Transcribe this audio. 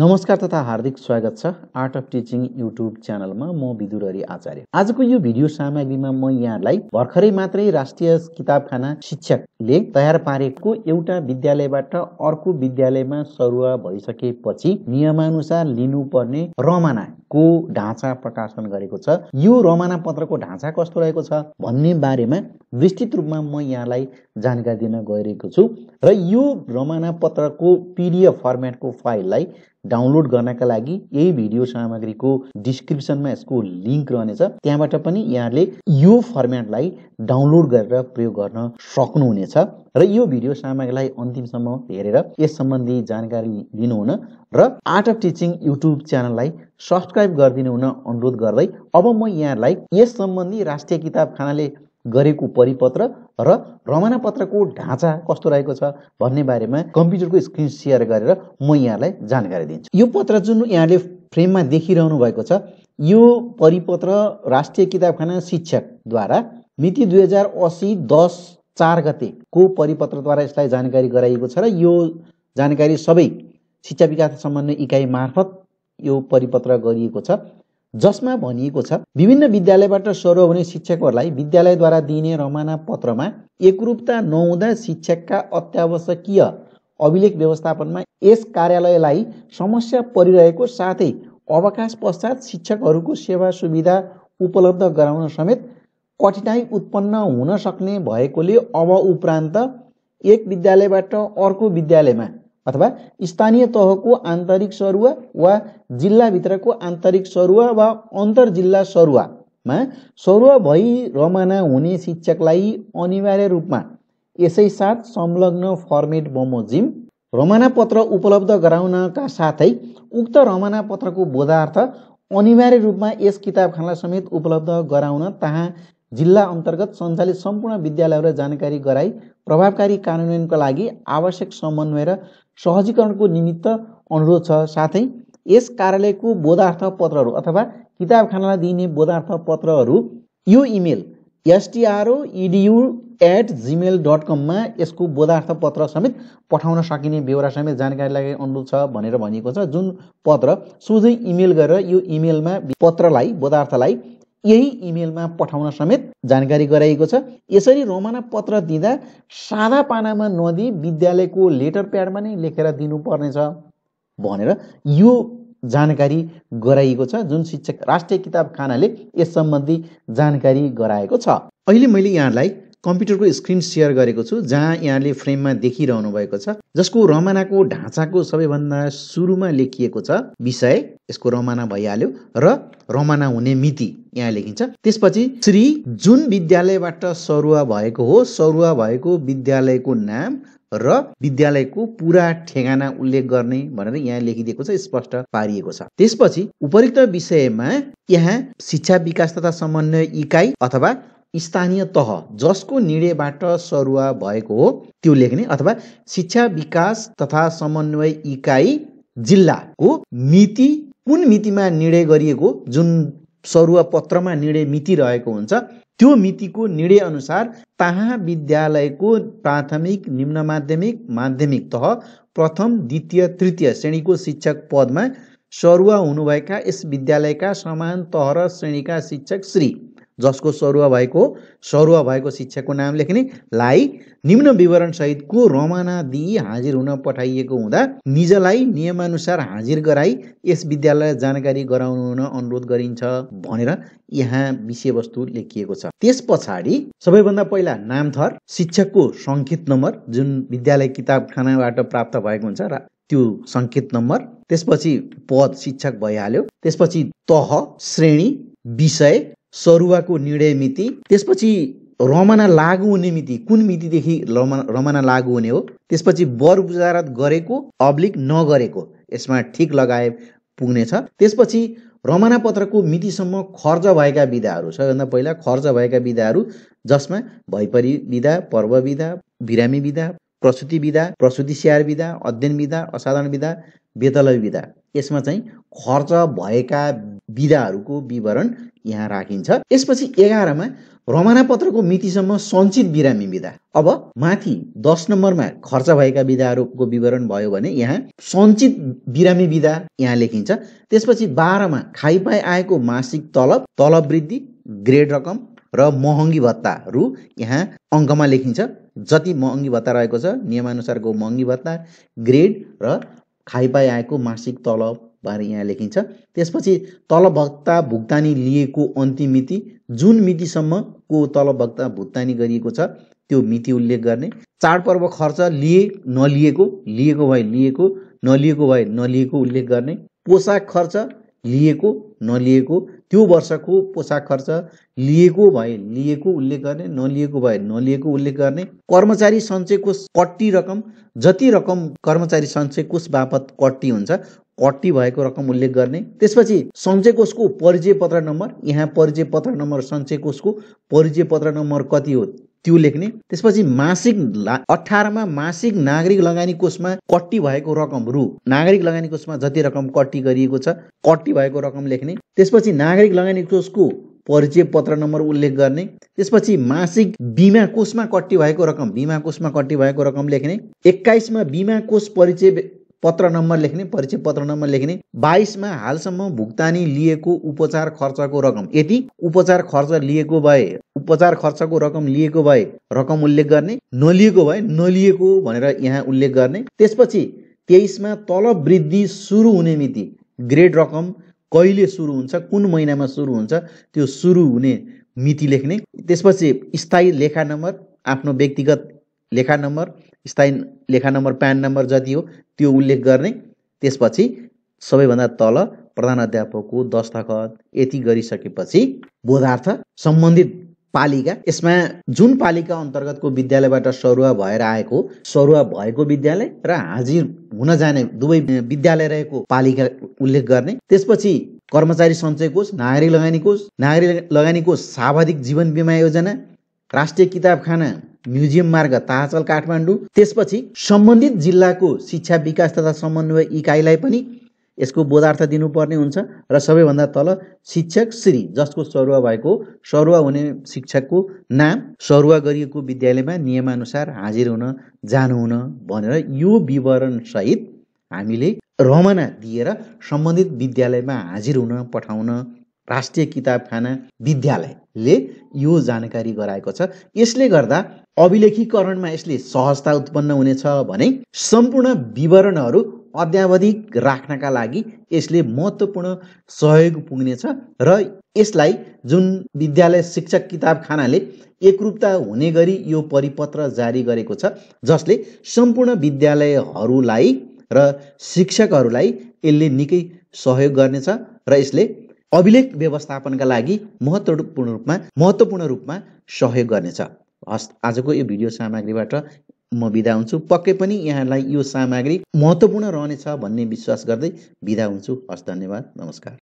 नमस्कार तथा हार्दिक स्वागत छ आर्ट अफ टिचिङ युट्युब च्यानलमा म विदुरहरी आचार्य आजको यो भिडियो सामग्रीमा म यहाँलाई भर्खरै मात्रै राष्ट्रिय किताबखाना शिक्षकले तयार पारेको एउटा विद्यालयबाट अर्को विद्यालयमा सरुवा भइसकेपछि नियमानुसार लिनुपर्ने रमाना को ढाँचा प्रकाशन गरेको छ यो रमाना पत्रको ढाँचा कस्तो रहेको छ भन्ने बारेमा विस्तृत रूपमा म यहाँलाई जानकारी दिन गइरहेको छु र यो रमाना पत्रको पिडिएफ फर्मेटको फाइललाई डाउनलोड गर्नका लागि यही भिडियो सामग्रीको डिस्क्रिप्सनमा यसको लिङ्क रहनेछ त्यहाँबाट पनि यहाँले यो फर्मेटलाई डाउनलोड गरेर प्रयोग गर्न सक्नुहुनेछ र यो भिडियो सामग्रीलाई अन्तिमसम्म हेरेर यस सम्बन्धी जानकारी लिनुहुन र आर्ट अफ टिचिङ युट्युब च्यानललाई सब्सक्राइब गरिदिनु हुन अनुरोध गर्दै अब म यहाँलाई यस सम्बन्धी राष्ट्रिय किताबखानाले गरेको परिपत्र र रमानापत्रको ढाँचा कस्तो रहेको छ भन्ने बारेमा कम्प्युटरको स्क्रिन सेयर गरेर म यहाँलाई जानकारी दिन्छु यो पत्र जुन यहाँले फ्रेममा देखिरहनु भएको छ यो परिपत्र राष्ट्रिय किताबखाना शिक्षकद्वारा मिति दुई हजार असी दस चार गतेको परिपत्रद्वारा यसलाई जानकारी गराइएको छ र यो जानकारी सबै शिक्षा विकास सम्बन्धी इकाइ मार्फत यो परिपत्र गरिएको छ जसमा भनिएको छ विभिन्न विद्यालयबाट सरो हुने शिक्षकहरूलाई विद्यालयद्वारा दिइने रमाना पत्रमा एकरूपता नहुँदा शिक्षकका अत्यावश्यकीय अभिलेख व्यवस्थापनमा यस कार्यालयलाई समस्या परिरहेको साथै अवकाश पश्चात शिक्षकहरूको सेवा सुविधा उपलब्ध गराउन समेत कठिनाई उत्पन्न हुन सक्ने भएकोले अब उपरान्त एक विद्यालयबाट अर्को विद्यालयमा अथवा स्थानीय तहको आन्तरिक सरुवा वा जिल्लाभित्रको आन्तरिक सरुवा वा अन्तर जिल्ला सरुवामा सरुवा भई रमाना हुने शिक्षकलाई अनिवार्य रूपमा यसै साथ संलग्न फर्मेट बमोजिम रमाना पत्र उपलब्ध गराउनका साथै उक्त रमाना पत्रको बोधार्थ अनिवार्य रूपमा यस किताबखाना समेत उपलब्ध गराउन तहाँ जिल्ला अन्तर्गत सञ्चालित सम्पूर्ण विद्यालयहरूलाई जानकारी गराई प्रभावकारी कार्यान्वयनका लागि आवश्यक समन्वय र सहजीकरणको निमित्त अनुरोध छ साथै यस कार्यालयको बोधार्थ पत्रहरू अथवा किताब खानालाई दिइने बोधार्थ पत्रहरू यो email STRO EDU at Gmail dot कममा यसको बोधार्थ पत्र समेत पठाउन सकिने बेहोरा समेत जानकारी लागि अनुरोध छ भनेर भनिएको छ जुन पत्र सोझै इमेल गरेर यो इमेलमा पत्रलाई बोधार्थलाई यही इमेलमा पठाउन समेत जानकारी गराइएको छ यसरी रोमाना पत्र दिँदा सादा पानामा नदिई विद्यालयको लेटर प्याडमा नै लेखेर दिनुपर्नेछ भनेर यो जानकारी गराइएको छ जुन शिक्षक राष्ट्रिय किताब खानाले यस सम्बन्धी जानकारी गराएको छ अहिले मैले यहाँलाई कम्प्युटरको स्क्रिन सेयर गरेको छु जहाँ यहाँले फ्रेममा देखिरहनु भएको छ जसको रमानाको ढाँचाको सबैभन्दा सुरुमा लेखिएको छ विषय यसको रमाना भइहाल्यो र रमाना हुने मिति यहाँ लेखिन्छ त्यसपछि श्री जुन विद्यालयबाट सरुवा भएको हो सरुवा भएको विद्यालयको नाम र विद्यालयको पुरा ठेगाना उल्लेख गर्ने भनेर यहाँ लेखिदिएको छ स्पष्ट पारिएको छ त्यसपछि उपयुक्त विषयमा यहाँ शिक्षा विकास तथा समन्वय इकाइ अथवा स्थानीय तह जसको निर्णयबाट सरुवा भएको हो त्यो लेख्ने अथवा शिक्षा विकास तथा समन्वय इकाइ जिल्लाको मिति कुन मितिमा निर्णय गरिएको जुन सरुवा पत्रमा निर्णय मिति रहेको हुन्छ त्यो मितिको निर्णय अनुसार ताहा विद्यालयको प्राथमिक निम्न माध्यमिक माध्यमिक तह प्रथम द्वितीय तृतीय श्रेणीको शिक्षक पदमा सरुवा हुनुभएका यस विद्यालयका समान तह र श्रेणीका शिक्षक श्री जसको सरुवा भएको सरुवा भएको शिक्षकको नाम लेख्ने लाई निम्न विवरणसहितको रमाना दिई हाजिर हुन पठाइएको हुँदा निजलाई नियमानुसार हाजिर गराई यस विद्यालय जानकारी गराउनु हुन अनुरोध गरिन्छ भनेर यहाँ विषयवस्तु लेखिएको छ त्यस पछाडि सबैभन्दा पहिला नाम थर शिक्षकको सङ्केत नम्बर जुन विद्यालय किताबखानाबाट प्राप्त भएको हुन्छ र त्यो सङ्केत नम्बर त्यसपछि पद शिक्षक भइहाल्यो त्यसपछि तह श्रेणी विषय सरुवाको निर्णय मिति त्यसपछि रमाना लागु हुने मिति कुन मितिदेखि रमाना लागु हुने हो त्यसपछि वर बुजारत गरेको अब्लिक नगरेको यसमा ठिक लगाए पुग्नेछ त्यसपछि रमाना पत्रको मितिसम्म खर्च भएका विधाहरू सबैभन्दा पहिला खर्च भएका विधाहरू जसमा भैपरी विधा पर्व विधा बिरामी विधा प्रसुति विधा प्रसुति स्याहार विधा अध्ययन विधा असाधारण विधा वेतलय विधा यसमा चाहिँ खर्च भएका विधाहरूको विवरण यहाँ राखिन्छ यसपछि एघारमा रमाना पत्रको मितिसम्म सञ्चित बिरामी विधा अब माथि दस नम्बरमा खर्च भएका विधाहरूको विवरण भयो भने यहाँ सञ्चित बिरामी विधा यहाँ लेखिन्छ त्यसपछि बाह्रमा खाइपाई आएको मासिक तलब तलब वृद्धि ग्रेड रकम र महँगी भत्ताहरू यहाँ अङ्कमा लेखिन्छ जति महँगी भत्ता रहेको छ नियमानुसारको महँगी भत्ता ग्रेड र थाहै आएको मासिक तलब बारे यहाँ लेखिन्छ त्यसपछि तलब भत्ता भुक्तानी लिएको अन्तिम मिति जुन मितिसम्मको तलब भत्ता भुक्तानी गरिएको छ त्यो मिति उल्लेख गर्ने चाडपर्व खर्च लिए नलिएको लिएको भए लिएको नलिएको भए नलिएको उल्लेख गर्ने पोसाक खर्च लिएको नलिएको त्यो वर्षको पोसाक खर्च लिएको भए लिएको उल्लेख गर्ने नलिएको भए नलिएको उल्लेख गर्ने कर्मचारी सञ्चय कोष कट्टी रकम जति रकम कर्मचारी सञ्चय कोष बापत कट्टी हुन्छ कट्टी भएको रकम उल्लेख गर्ने त्यसपछि सञ्चय कोषको परिचय पत्र नम्बर यहाँ परिचय पत्र नम्बर सञ्चय कोषको परिचय पत्र नम्बर कति हो त्यो लेख्ने त्यसपछि मासिक अठारमा मासिक नागरिक लगानी कोषमा कट्टी भएको रकम रु नागरिक लगानी कोषमा जति रकम कट्टी गरिएको छ कट्टी भएको रकम लेख्ने त्यसपछि नागरिक लगानी कोषको परिचय पत्र नम्बर उल्लेख गर्ने त्यसपछि मासिक बिमा कोषमा कट्टी भएको रकम बिमा कोषमा कट्टी भएको रकम लेख्ने एक्काइसमा बिमा कोष परिचय पत्र नम्बर लेख्ने परिचय पत्र नम्बर लेख्ने बाइसमा हालसम्म भुक्तानी लिएको उपचार खर्चको रकम यदि उपचार खर्च लिएको भए उपचार खर्चको रकम लिएको भए रकम उल्लेख गर्ने नलिएको भए नलिएको भनेर यहाँ उल्लेख गर्ने त्यसपछि तेइसमा तलब वृद्धि सुरु हुने मिति ग्रेड रकम कहिले सुरु हुन्छ कुन महिनामा सुरु हुन्छ त्यो सुरु हुने मिति लेख्ने त्यसपछि स्थायी लेखा नम्बर आफ्नो व्यक्तिगत लेखा नम्बर स्थायी लेखा नम्बर प्यान नम्बर जति हो त्यो उल्लेख गर्ने त्यसपछि सबैभन्दा तल प्रधान अध्यापकको दस्तखत यति गरिसकेपछि बोधार्थ सम्बन्धित पालिका यसमा जुन पालिका अन्तर्गतको विद्यालयबाट सरुवा भएर आएको सरुवा भएको विद्यालय र हाजिर हुन जाने दुवै विद्यालय रहेको पालिका उल्लेख गर्ने त्यसपछि कर्मचारी सञ्चय कोष नागरिक लगानी कोष नागरिक लगानी कोष सावधिक जीवन बिमा योजना राष्ट्रिय किताबखाना म्युजियम मार्ग ताहाचल काठमाडौँ त्यसपछि सम्बन्धित जिल्लाको शिक्षा विकास तथा समन्वय इकाइलाई पनि यसको बोधार्थ दिनुपर्ने हुन्छ र सबैभन्दा तल शिक्षक श्री जसको सरुवा भएको सरुवा हुने शिक्षकको नाम सरुवा गरिएको विद्यालयमा नियमानुसार हाजिर हुन जानुहुन भनेर यो विवरणसहित हामीले रमना दिएर सम्बन्धित विद्यालयमा हाजिर हुन पठाउन राष्ट्रिय किताबखाना विद्यालयले यो जानकारी गराएको छ यसले गर्दा अभिलेखीकरणमा यसले सहजता उत्पन्न हुनेछ भने सम्पूर्ण विवरणहरू अध्यावधिक राख्नका लागि यसले महत्त्वपूर्ण सहयोग पुग्नेछ र यसलाई जुन विद्यालय शिक्षक किताबखानाले एकरूपता हुने गरी यो परिपत्र जारी गरेको छ जसले सम्पूर्ण विद्यालयहरूलाई र शिक्षकहरूलाई यसले निकै सहयोग गर्नेछ र यसले अभिलेख व्यवस्थापनका लागि महत्त्वपूर्ण रूपमा महत्त्वपूर्ण रूपमा सहयोग गर्नेछ हस् आजको यो भिडियो सामग्रीबाट म बिदा हुन्छु पक्कै पनि यहाँलाई यो सामग्री महत्त्वपूर्ण रहनेछ भन्ने विश्वास गर्दै बिदा हुन्छु हस् धन्यवाद नमस्कार